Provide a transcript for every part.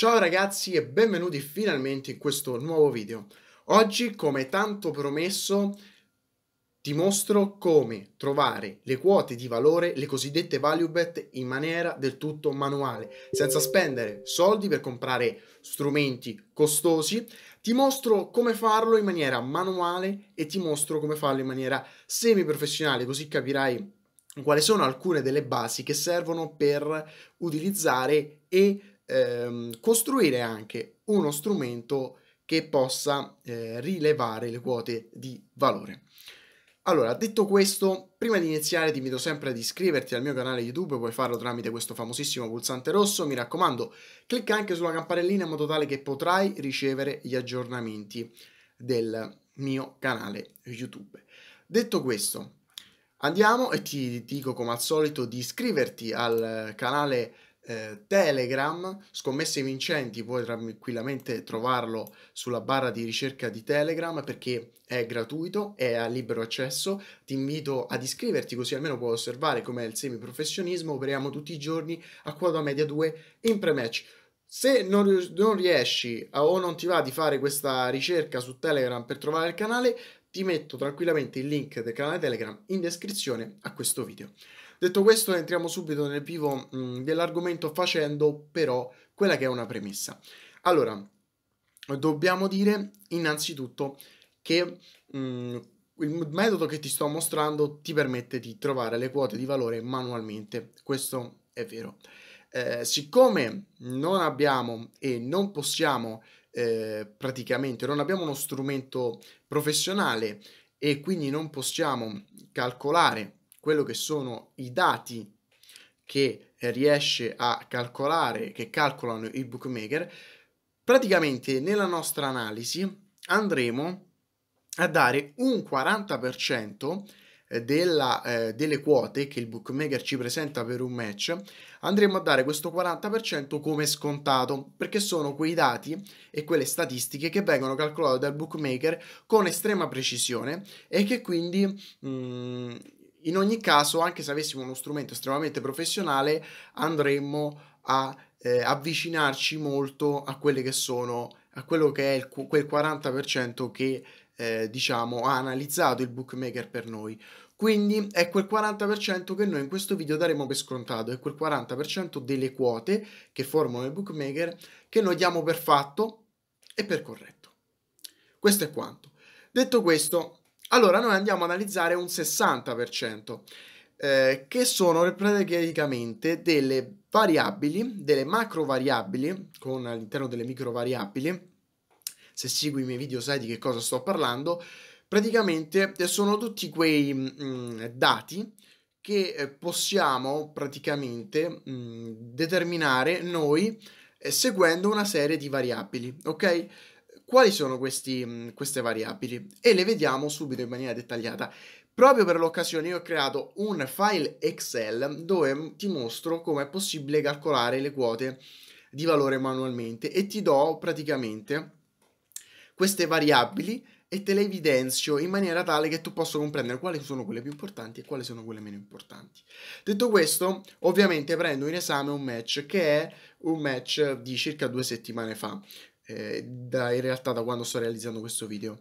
Ciao ragazzi e benvenuti finalmente in questo nuovo video. Oggi, come tanto promesso, ti mostro come trovare le quote di valore, le cosiddette value bet, in maniera del tutto manuale, senza spendere soldi per comprare strumenti costosi. Ti mostro come farlo in maniera manuale e ti mostro come farlo in maniera semi-professionale, così capirai quali sono alcune delle basi che servono per utilizzare e ehm, costruire anche uno strumento che possa eh, rilevare le quote di valore. Allora, detto questo, prima di iniziare ti invito sempre ad iscriverti al mio canale YouTube, puoi farlo tramite questo famosissimo pulsante rosso, mi raccomando, clicca anche sulla campanellina in modo tale che potrai ricevere gli aggiornamenti del mio canale YouTube. Detto questo, andiamo e ti dico come al solito di iscriverti al canale eh, Telegram, scommesse vincenti, puoi tranquillamente trovarlo sulla barra di ricerca di Telegram perché è gratuito, è a libero accesso, ti invito ad iscriverti così almeno puoi osservare com'è il semiprofessionismo, operiamo tutti i giorni a quota media 2 in pre-match. Se non, non riesci a, o non ti va di fare questa ricerca su Telegram per trovare il canale, ti metto tranquillamente il link del canale Telegram in descrizione a questo video. Detto questo, entriamo subito nel vivo mh, mm, dell'argomento facendo però quella che è una premessa. Allora, dobbiamo dire innanzitutto che mh, mm, il metodo che ti sto mostrando ti permette di trovare le quote di valore manualmente. Questo è vero. Eh, siccome non abbiamo e non possiamo eh, praticamente, non abbiamo uno strumento professionale e quindi non possiamo calcolare quello che sono i dati che eh, riesce a calcolare, che calcolano i bookmaker, praticamente nella nostra analisi andremo a dare un 40% eh, della, eh, delle quote che il bookmaker ci presenta per un match, andremo a dare questo 40% come scontato, perché sono quei dati e quelle statistiche che vengono calcolate dal bookmaker con estrema precisione e che quindi mh, mm, in ogni caso, anche se avessimo uno strumento estremamente professionale, andremmo a eh, avvicinarci molto a quelle che sono a quello che è il, quel 40% che eh, diciamo ha analizzato il bookmaker per noi. Quindi è quel 40% che noi in questo video daremo per scontato, è quel 40% delle quote che formano il bookmaker che noi diamo per fatto e per corretto. Questo è quanto. Detto questo, allora noi andiamo ad analizzare un 60%, eh, che sono praticamente delle variabili, delle macro variabili, con all'interno delle micro variabili, se segui i miei video sai di che cosa sto parlando, praticamente sono tutti quei mh, mm, dati che eh, possiamo praticamente mh, mm, determinare noi eh, seguendo una serie di variabili, ok? quali sono questi, mm, queste variabili e le vediamo subito in maniera dettagliata. Proprio per l'occasione io ho creato un file Excel dove ti mostro come è possibile calcolare le quote di valore manualmente e ti do praticamente queste variabili e te le evidenzio in maniera tale che tu possa comprendere quali sono quelle più importanti e quali sono quelle meno importanti. Detto questo, ovviamente prendo in esame un match che è un match di circa due settimane fa. Eh, da, in realtà da quando sto realizzando questo video.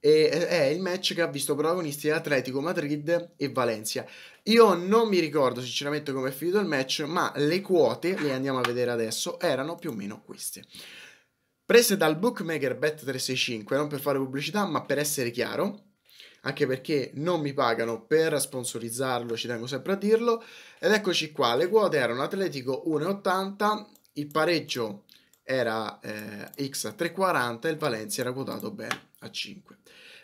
E, eh, è il match che ha visto protagonisti Atletico Madrid e Valencia. Io non mi ricordo sinceramente come è finito il match, ma le quote, le andiamo a vedere adesso, erano più o meno queste. Prese dal bookmaker Bet365, non per fare pubblicità, ma per essere chiaro, anche perché non mi pagano per sponsorizzarlo, ci tengo sempre a dirlo. Ed eccoci qua, le quote erano Atletico 1,80, il pareggio era eh, X a 3,40 e il Valencia era quotato ben a 5.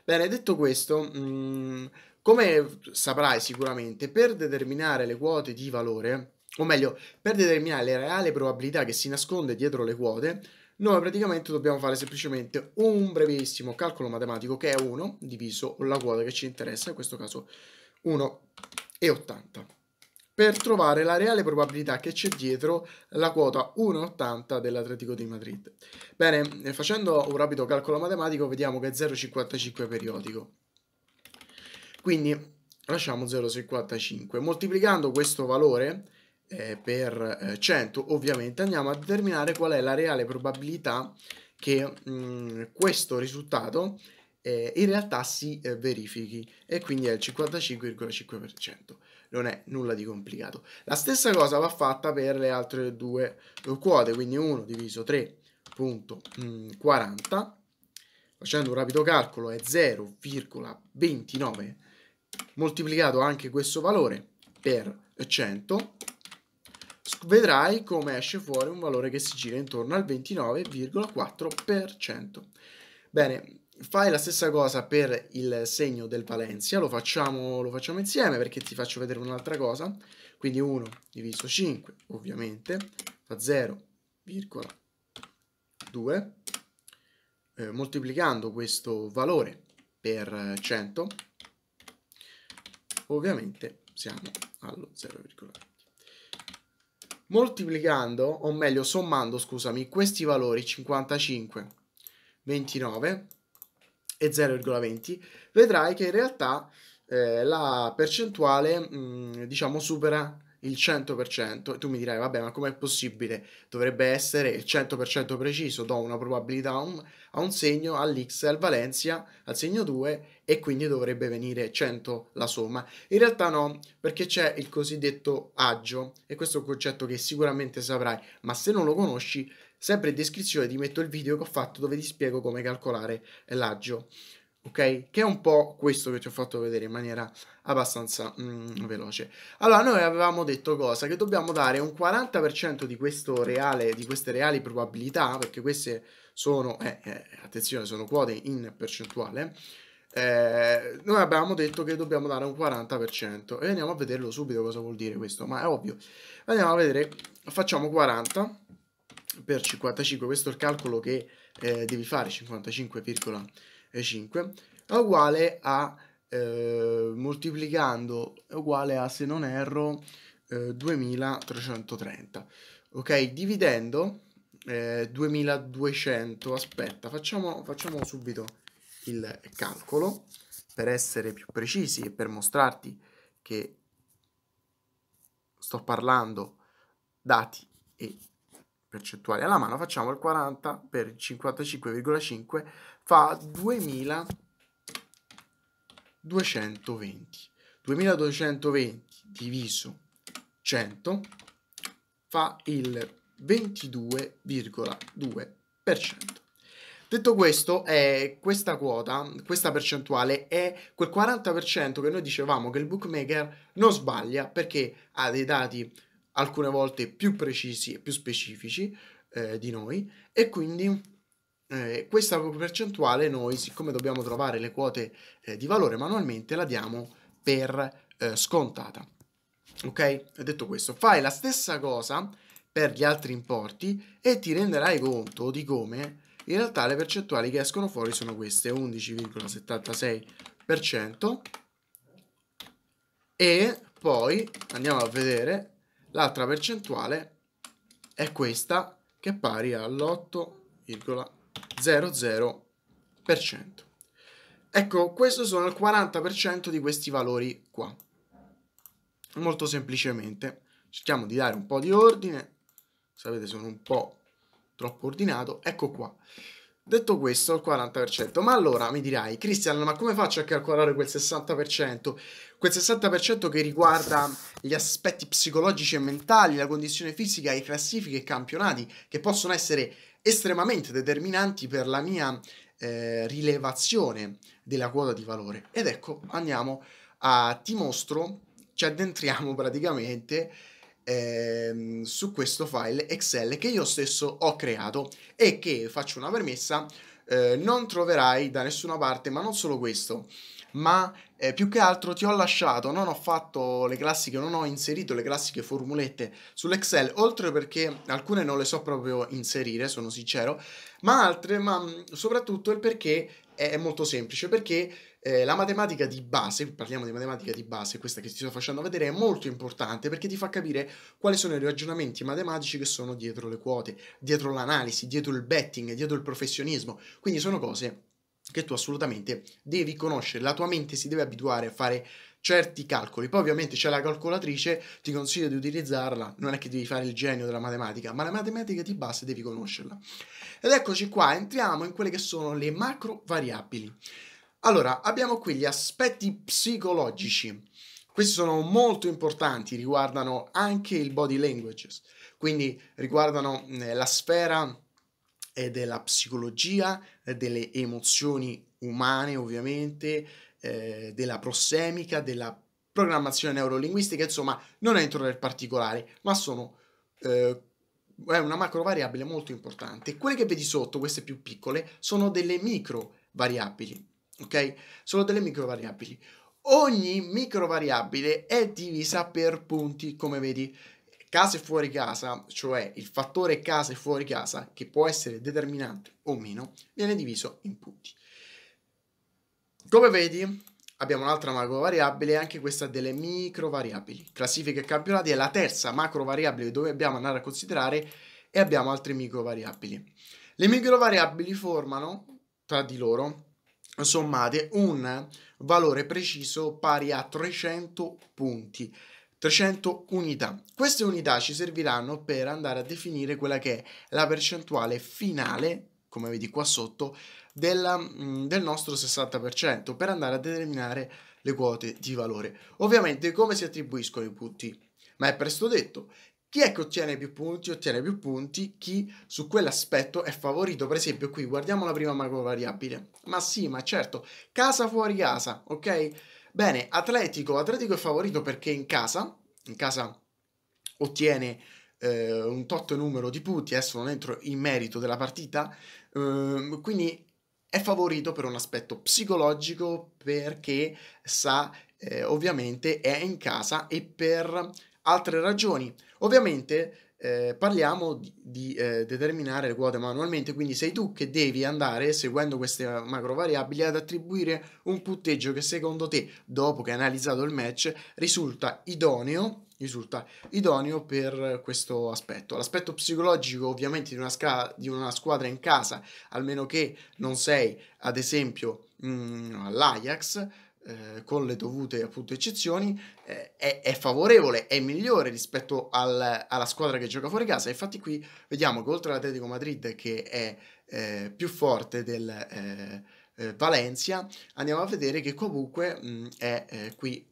Bene, detto questo, mh, mm, come saprai sicuramente, per determinare le quote di valore, o meglio, per determinare le reale probabilità che si nasconde dietro le quote, noi praticamente dobbiamo fare semplicemente un brevissimo calcolo matematico che è 1 diviso la quota che ci interessa, in questo caso 1,80 per trovare la reale probabilità che c'è dietro la quota 1,80 dell'Atletico di Madrid. Bene, eh, facendo un rapido calcolo matematico vediamo che è 0,55 periodico. Quindi lasciamo 0,55. Moltiplicando questo valore eh, per 100 eh, ovviamente andiamo a determinare qual è la reale probabilità che mh, mm, questo risultato eh, in realtà si eh, verifichi e quindi è il 55,5% non è nulla di complicato. La stessa cosa va fatta per le altre due quote, quindi 1 diviso 3.40, mm, facendo un rapido calcolo è 0,29, moltiplicato anche questo valore per 100, vedrai come esce fuori un valore che si gira intorno al 29,4%. Bene, fai la stessa cosa per il segno del Valencia, lo facciamo, lo facciamo insieme perché ti faccio vedere un'altra cosa, quindi 1 diviso 5 ovviamente fa 0,2 eh, moltiplicando questo valore per 100 ovviamente siamo allo 0,2. moltiplicando o meglio sommando scusami questi valori 55 29 e 0,20, vedrai che in realtà eh, la percentuale mh, mm, diciamo supera il 100% e tu mi dirai vabbè ma com'è possibile dovrebbe essere il 100% preciso do una probabilità a un, a un segno all'x al Valencia al segno 2 e quindi dovrebbe venire 100 la somma in realtà no perché c'è il cosiddetto agio e questo è un concetto che sicuramente saprai ma se non lo conosci Sempre in descrizione ti metto il video che ho fatto dove ti spiego come calcolare l'aggio. Ok? Che è un po' questo che ti ho fatto vedere in maniera abbastanza mm, veloce. Allora, noi avevamo detto cosa? Che dobbiamo dare un 40% di, reale, di, queste reali probabilità, perché queste sono, eh, eh, attenzione, sono quote in percentuale, eh, noi abbiamo detto che dobbiamo dare un 40% e andiamo a vederlo subito cosa vuol dire questo, ma è ovvio. Andiamo a vedere, facciamo 40 per 55, questo è il calcolo che eh, devi fare, 55,5 è uguale a eh, moltiplicando è uguale a se non erro eh, 2330 ok dividendo eh, 2200 aspetta facciamo, facciamo subito il calcolo per essere più precisi e per mostrarti che sto parlando dati e percentuali alla mano, facciamo il 40 per 55,5 fa 2220. 2220 diviso 100 fa il 22,2%. Detto questo, eh, questa quota, questa percentuale è quel 40% che noi dicevamo che il bookmaker non sbaglia perché ha dei dati alcune volte più precisi e più specifici eh, di noi e quindi eh, questa percentuale noi, siccome dobbiamo trovare le quote eh, di valore manualmente, la diamo per eh, scontata. Ok? Detto questo, fai la stessa cosa per gli altri importi e ti renderai conto di come in realtà le percentuali che escono fuori sono queste, 11,76% e poi andiamo a vedere L'altra percentuale è questa che è pari all'8,00%. Ecco, questo sono il 40% di questi valori qua. Molto semplicemente, cerchiamo di dare un po' di ordine, sapete sono un po' troppo ordinato, ecco qua. Detto questo, il 40%. Ma allora mi dirai, Cristian, ma come faccio a calcolare quel 60%? Quel 60% che riguarda gli aspetti psicologici e mentali, la condizione fisica, le classifiche e i campionati, che possono essere estremamente determinanti per la mia eh, rilevazione della quota di valore. Ed ecco, andiamo a... ti mostro, ci addentriamo praticamente ehm, su questo file Excel che io stesso ho creato e che, faccio una premessa, eh, non troverai da nessuna parte, ma non solo questo, ma eh, più che altro ti ho lasciato, non ho fatto le classiche, non ho inserito le classiche formulette sull'Excel, oltre perché alcune non le so proprio inserire, sono sincero, ma altre, ma soprattutto il perché è molto semplice perché eh, la matematica di base, parliamo di matematica di base, questa che ti sto facendo vedere, è molto importante perché ti fa capire quali sono i ragionamenti matematici che sono dietro le quote, dietro l'analisi, dietro il betting, dietro il professionismo. Quindi sono cose che tu assolutamente devi conoscere, la tua mente si deve abituare a fare certi calcoli. Poi ovviamente c'è la calcolatrice, ti consiglio di utilizzarla, non è che devi fare il genio della matematica, ma la matematica ti basta devi conoscerla. Ed eccoci qua, entriamo in quelle che sono le macro variabili. Allora, abbiamo qui gli aspetti psicologici. Questi sono molto importanti, riguardano anche il body language, quindi riguardano eh, la sfera eh, della psicologia, eh, delle emozioni umane ovviamente, eh, della prossemica, della programmazione neurolinguistica, insomma non entro nel particolare, ma sono... Eh, è una macro variabile molto importante. Quelle che vedi sotto, queste più piccole, sono delle micro variabili, ok? Sono delle micro variabili. Ogni micro variabile è divisa per punti, come vedi, casa e fuori casa, cioè il fattore casa e fuori casa, che può essere determinante o meno, viene diviso in punti. Come vedi, abbiamo un'altra macro variabile, anche questa delle micro variabili. Classifica e campionati è la terza macro variabile dove dobbiamo andare a considerare e abbiamo altre micro variabili. Le micro variabili formano tra di loro sommate un valore preciso pari a 300 punti, 300 unità. Queste unità ci serviranno per andare a definire quella che è la percentuale finale, come vedi qua sotto, della, mm, del nostro 60% per andare a determinare le quote di valore. Ovviamente come si attribuiscono i punti? Ma è presto detto, chi è che ottiene più punti? Ottiene più punti chi su quell'aspetto è favorito. Per esempio, qui guardiamo la prima macro variabile. Ma sì, ma certo, casa fuori casa, ok? Bene, Atletico. Atletico è favorito perché in casa, in casa ottiene eh, un tot numero di punti. Adesso non entro in merito della partita. Eh, quindi è favorito per un aspetto psicologico perché sa eh, ovviamente è in casa e per altre ragioni. Ovviamente eh, parliamo di, di eh, determinare le quote manualmente, quindi sei tu che devi andare, seguendo queste macro variabili, ad attribuire un punteggio che secondo te, dopo che hai analizzato il match, risulta idoneo, risulta idoneo per questo aspetto. L'aspetto psicologico ovviamente di una, sca- di una squadra in casa, almeno che non sei ad esempio mh, mm, all'Ajax, eh, con le dovute appunto eccezioni, eh, è, è, favorevole, è migliore rispetto al, alla squadra che gioca fuori casa. Infatti qui vediamo che oltre all'Atletico Madrid che è eh, più forte del eh, eh, Valencia, andiamo a vedere che comunque mh, è qui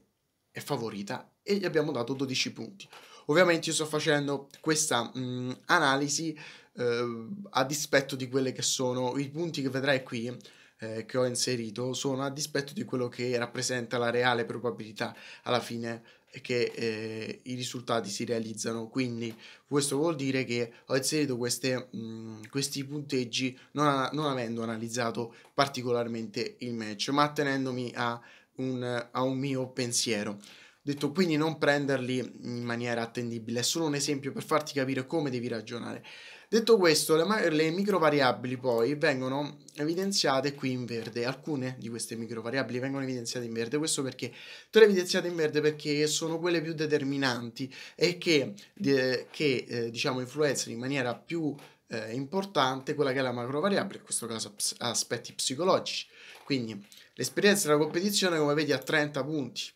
è favorita e gli abbiamo dato 12 punti. Ovviamente io sto facendo questa mh, analisi a dispetto di quelli che sono i punti che vedrai qui eh, che ho inserito sono a dispetto di quello che rappresenta la reale probabilità alla fine che eh, i risultati si realizzano quindi questo vuol dire che ho inserito queste, mh, mm, questi punteggi non, a, non, avendo analizzato particolarmente il match ma attenendomi a un, a un mio pensiero detto quindi non prenderli in maniera attendibile è solo un esempio per farti capire come devi ragionare Detto questo, le, le microvariabili poi vengono evidenziate qui in verde. Alcune di queste microvariabili vengono evidenziate in verde. Questo perché? Te le evidenziate in verde perché sono quelle più determinanti e che, eh, che eh, diciamo, influenzano in maniera più eh, importante quella che è la macrovariabile, in questo caso aspetti psicologici. Quindi l'esperienza della competizione, come vedi, ha 30 punti.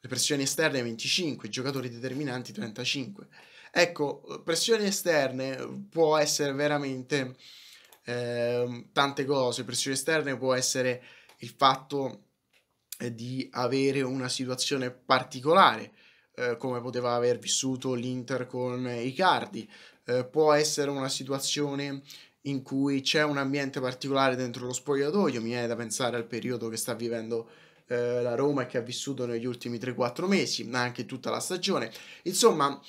Le pressioni esterne 25, i giocatori determinanti 35. Ecco, pressioni esterne può essere veramente eh, tante cose. Pressioni esterne può essere il fatto eh, di avere una situazione particolare, eh, come poteva aver vissuto l'Inter con i Cardi. Eh, può essere una situazione in cui c'è un ambiente particolare dentro lo spogliatoio, mi viene da pensare al periodo che sta vivendo eh, la Roma e che ha vissuto negli ultimi 3-4 mesi, ma anche tutta la stagione. Insomma,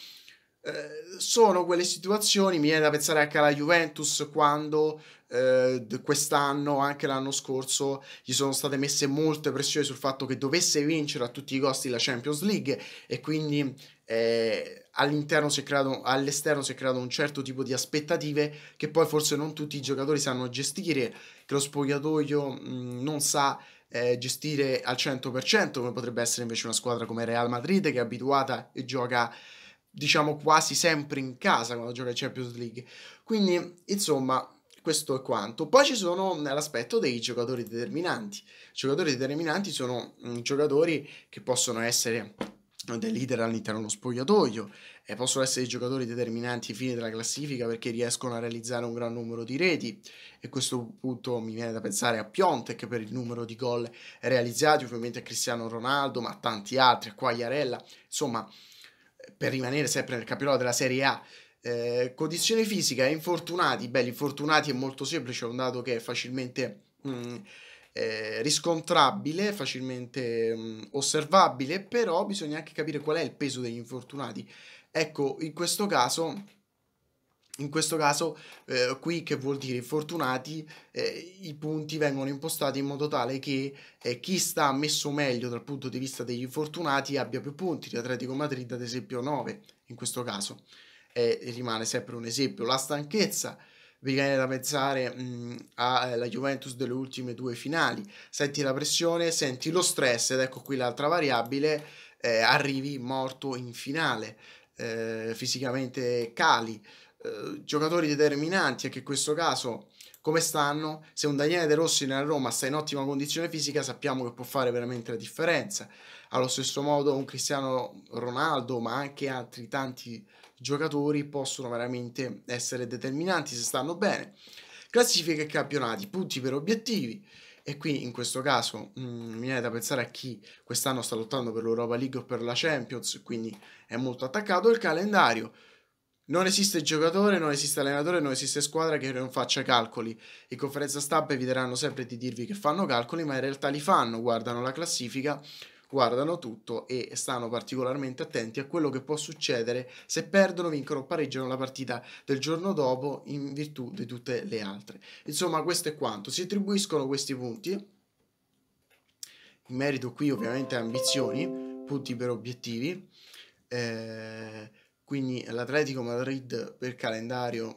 eh, sono quelle situazioni, mi viene da pensare anche alla Juventus quando eh, quest'anno, anche l'anno scorso, gli sono state messe molte pressioni sul fatto che dovesse vincere a tutti i costi la Champions League e quindi eh, all'interno si è creato, all'esterno si è creato un certo tipo di aspettative che poi forse non tutti i giocatori sanno gestire, che lo spogliatoio mh, non sa eh, gestire al 100% come potrebbe essere invece una squadra come Real Madrid che è abituata e gioca diciamo quasi sempre in casa quando gioca in Champions League. Quindi, insomma, questo è quanto. Poi ci sono l'aspetto dei giocatori determinanti. I giocatori determinanti sono mm, giocatori che possono essere dei leader all'interno dello spogliatoio e possono essere giocatori determinanti ai fini della classifica perché riescono a realizzare un gran numero di reti e a questo punto mi viene da pensare a Piontek per il numero di gol realizzati ovviamente a Cristiano Ronaldo ma a tanti altri, a Quagliarella insomma per rimanere sempre nel campionato della Serie A, eh, condizione fisica e infortunati, beh, infortunati è molto semplice, è un dato che è facilmente mh, mm, eh, riscontrabile, facilmente mh, mm, osservabile, però bisogna anche capire qual è il peso degli infortunati. Ecco, in questo caso in questo caso eh, qui che vuol dire fortunati, eh, i punti vengono impostati in modo tale che eh, chi sta messo meglio dal punto di vista degli infortunati abbia più punti, di Atletico Madrid ad esempio 9 in questo caso. Eh, rimane sempre un esempio. La stanchezza, vi viene da pensare alla Juventus delle ultime due finali, senti la pressione, senti lo stress ed ecco qui l'altra variabile, eh, arrivi morto in finale, eh, fisicamente cali. Eh, giocatori determinanti, anche in questo caso come stanno, se un Daniele De Rossi nella Roma sta in ottima condizione fisica sappiamo che può fare veramente la differenza, allo stesso modo un Cristiano Ronaldo ma anche altri tanti giocatori possono veramente essere determinanti se stanno bene. Classifica e campionati, punti per obiettivi e qui in questo caso mh, mm, mi viene da pensare a chi quest'anno sta lottando per l'Europa League o per la Champions, quindi è molto attaccato il calendario non esiste giocatore, non esiste allenatore, non esiste squadra che non faccia calcoli. In conferenza stampa eviteranno sempre di dirvi che fanno calcoli, ma in realtà li fanno, guardano la classifica, guardano tutto e stanno particolarmente attenti a quello che può succedere se perdono, vincono o pareggiano la partita del giorno dopo in virtù di tutte le altre. Insomma, questo è quanto. Si attribuiscono questi punti. In merito qui ovviamente a ambizioni, punti per obiettivi. Eh, quindi l'Atletico Madrid per calendario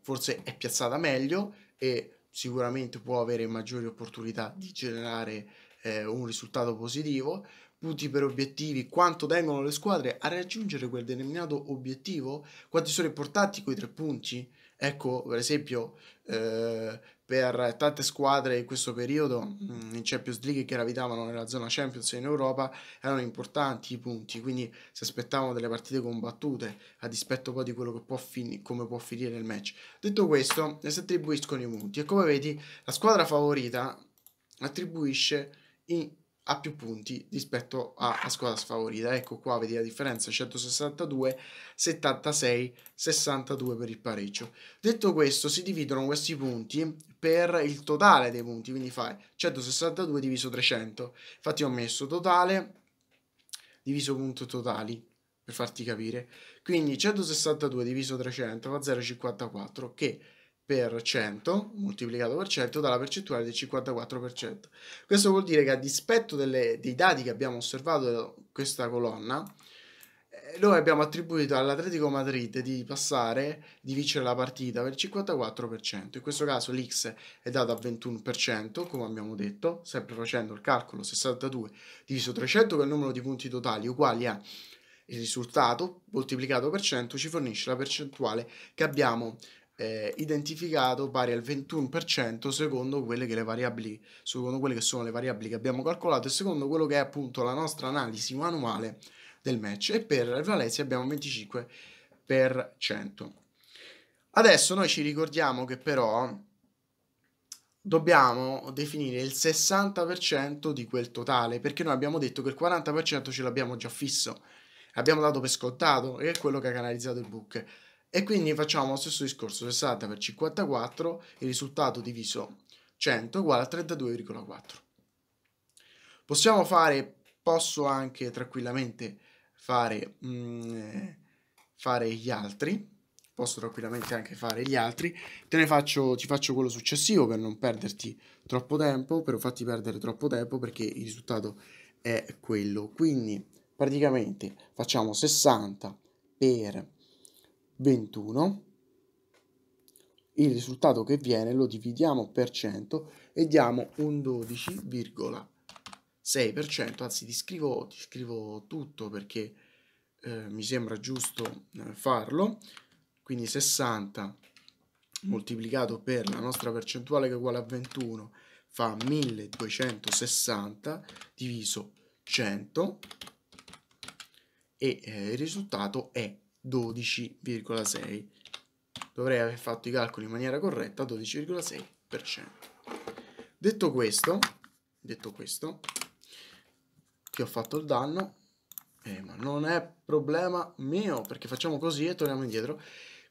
forse è piazzata meglio e sicuramente può avere maggiori opportunità di generare eh, un risultato positivo. Punti per obiettivi, quanto tengono le squadre a raggiungere quel determinato obiettivo, quanti sono importanti quei tre punti. Ecco, per esempio, eh, per tante squadre in questo periodo mm, in Champions League che gravitavano nella zona Champions in Europa erano importanti i punti, quindi si aspettavano delle partite combattute a dispetto poi di quello che può, fin- può finire il match. Detto questo, si attribuiscono i punti e come vedi la squadra favorita attribuisce i ha più punti rispetto a, a squadra sfavorita. Ecco qua, vedi la differenza, 162, 76, 62 per il pareggio. Detto questo, si dividono questi punti per il totale dei punti, quindi fai 162 diviso 300. Infatti ho messo totale diviso punto totali, per farti capire. Quindi 162 diviso 300 fa 0,54, che per cento moltiplicato per cento dalla percentuale del 54%. Questo vuol dire che a dispetto delle, dei dati che abbiamo osservato da questa colonna, eh, noi abbiamo attribuito all'Atletico Madrid di passare, di vincere la partita per il 54%. In questo caso l'X è dato a 21%, come abbiamo detto, sempre facendo il calcolo 62 diviso 300, che è il numero di punti totali, uguali a il risultato moltiplicato per 100 ci fornisce la percentuale che abbiamo eh, identificato pari al 21% secondo quelle, variabili, secondo quelle che sono le variabili che abbiamo calcolato e secondo quello che è appunto la nostra analisi manuale del match e per Valencia abbiamo 25%. Adesso noi ci ricordiamo che però dobbiamo definire il 60% di quel totale perché noi abbiamo detto che il 40% ce l'abbiamo già fisso, abbiamo dato per scontato e è quello che ha canalizzato il book e quindi facciamo lo stesso discorso, 60 per 54, il risultato diviso 100 uguale a 32,4. Possiamo fare, posso anche tranquillamente fare, mh, mm, fare gli altri, posso tranquillamente anche fare gli altri. Te ne faccio, ti faccio quello successivo per non perderti troppo tempo, per non farti perdere troppo tempo perché il risultato è quello. Quindi praticamente facciamo 60 per 21 il risultato che viene lo dividiamo per 100 e diamo un 12,6% anzi ti scrivo, ti scrivo tutto perché eh, mi sembra giusto eh, farlo quindi 60 moltiplicato per la nostra percentuale che è uguale a 21 fa 1260 diviso 100 e eh, il risultato è 12,6. Dovrei aver fatto i calcoli in maniera corretta, 12,6%. Detto questo, detto questo, ti ho fatto il danno, eh, ma non è problema mio, perché facciamo così e torniamo indietro.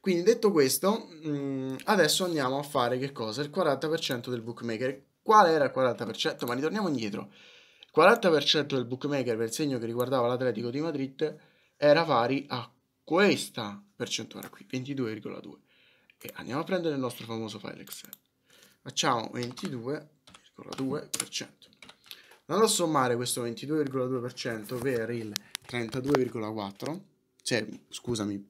Quindi detto questo, mh, mm, adesso andiamo a fare che cosa? Il 40% del bookmaker. Qual era il 40%? Ma ritorniamo indietro. Il 40% del bookmaker per il segno che riguardava l'Atletico di Madrid era pari a questa percentuale qui, 22,2. E andiamo a prendere il nostro famoso file Excel. Facciamo 22,2%. Andando a sommare questo 22,2% per il 32,4, cioè scusami,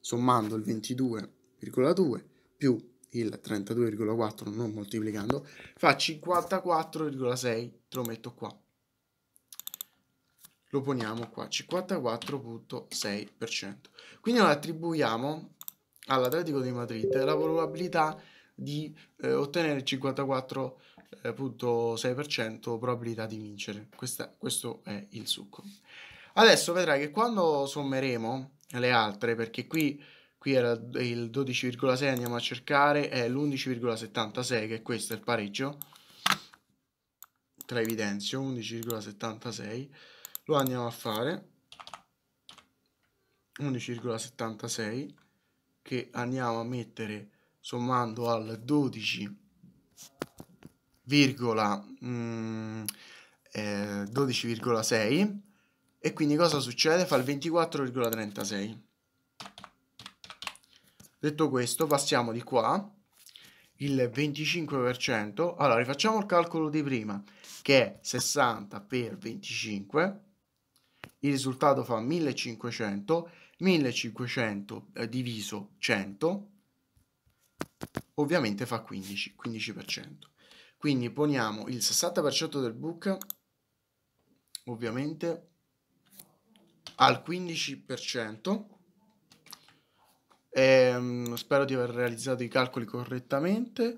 sommando il 22,2 più il 32,4 non moltiplicando, fa 54,6, te lo metto qua lo poniamo qua, 54.6%. Quindi noi attribuiamo all'Atletico di Madrid la probabilità di eh, ottenere il 54.6% eh, probabilità di vincere. Questa, questo è il succo. Adesso vedrai che quando sommeremo le altre, perché qui, qui era il 12,6, andiamo a cercare, è l'11,76, che questo è il pareggio, tra evidenzio, 11,76, lo andiamo a fare 11,76 che andiamo a mettere sommando al 12 12,6 mm, eh, e quindi cosa succede? Fa il 24,36 detto questo passiamo di qua il 25% allora rifacciamo il calcolo di prima che è 60 per 25 il risultato fa 1500, 1500 eh, diviso 100, ovviamente fa 15, 15%. Quindi poniamo il 60% del book, ovviamente, al 15%. Ehm, spero di aver realizzato i calcoli correttamente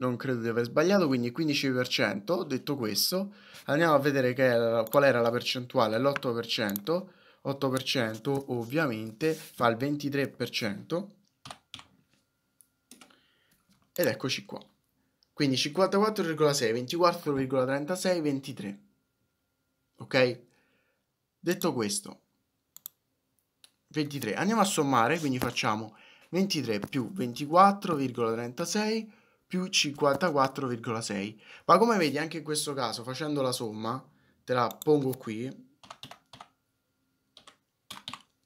non credo di aver sbagliato, quindi 15%. Detto questo, andiamo a vedere era, qual era la percentuale, l'8%. 8% ovviamente fa il 23%. Ed eccoci qua. Quindi 54,6, 24,36, 23. Ok? Detto questo, 23. Andiamo a sommare, quindi facciamo 23 più 24,36 più 54,6. Ma come vedi anche in questo caso facendo la somma, te la pongo qui,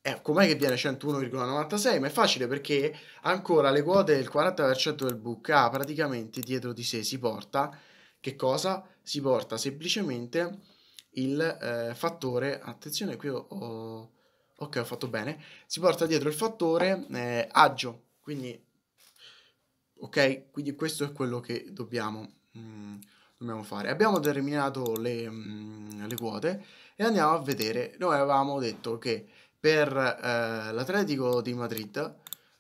Ecco, com'è che viene 101,96? Ma è facile perché ancora le quote del 40% del book ha ah, praticamente dietro di sé si porta che cosa? Si porta semplicemente il eh, fattore, attenzione qui ho, ho, ok ho fatto bene, si porta dietro il fattore eh, agio, quindi Ok? Quindi questo è quello che dobbiamo, mm, dobbiamo fare. Abbiamo determinato le, mm, le, quote e andiamo a vedere. Noi avevamo detto che per eh, l'Atletico di Madrid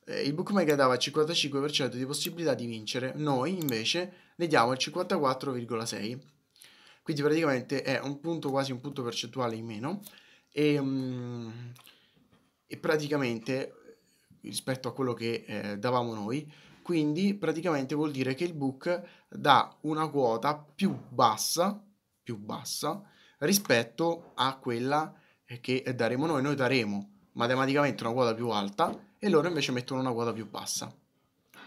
eh, il bookmaker dava il 55% di possibilità di vincere, noi invece ne diamo il 54,6%. Quindi praticamente è un punto, quasi un punto percentuale in meno. E, mm, e praticamente rispetto a quello che eh, davamo noi quindi praticamente vuol dire che il book dà una quota più bassa, più bassa rispetto a quella che daremo noi, noi daremo matematicamente una quota più alta e loro invece mettono una quota più bassa.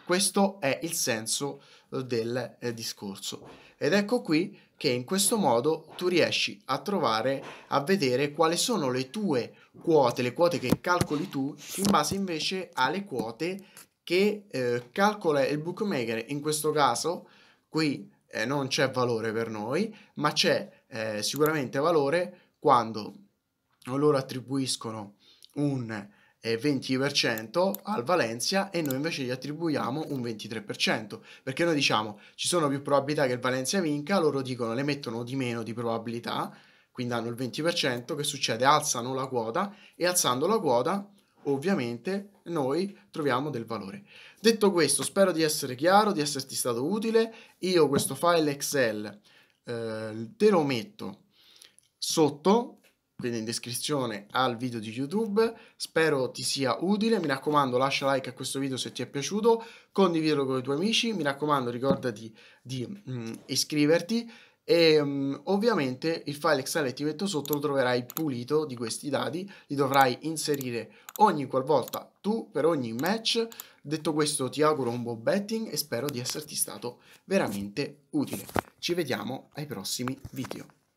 Questo è il senso del eh, discorso. Ed ecco qui che in questo modo tu riesci a trovare, a vedere quali sono le tue quote, le quote che calcoli tu, in base invece alle quote che eh, calcola il bookmaker. In questo caso qui eh, non c'è valore per noi, ma c'è eh, sicuramente valore quando loro attribuiscono un 20% eh, al Valencia e noi invece gli attribuiamo un 23% perché noi diciamo ci sono più probabilità che il Valencia vinca loro dicono le mettono di meno di probabilità quindi hanno il 20% che succede alzano la quota e alzando la quota ovviamente noi troviamo del valore. Detto questo, spero di essere chiaro, di esserti stato utile. Io questo file Excel eh, te lo metto sotto, quindi in descrizione al video di YouTube. Spero ti sia utile. Mi raccomando, lascia like a questo video se ti è piaciuto, condividilo con i tuoi amici. Mi raccomando, ricordati di, di mm, mh, iscriverti e um, ovviamente il file Excel che ti metto sotto lo troverai pulito di questi dati, li dovrai inserire ogni qualvolta tu per ogni match. Detto questo ti auguro un buon betting e spero di esserti stato veramente utile. Ci vediamo ai prossimi video.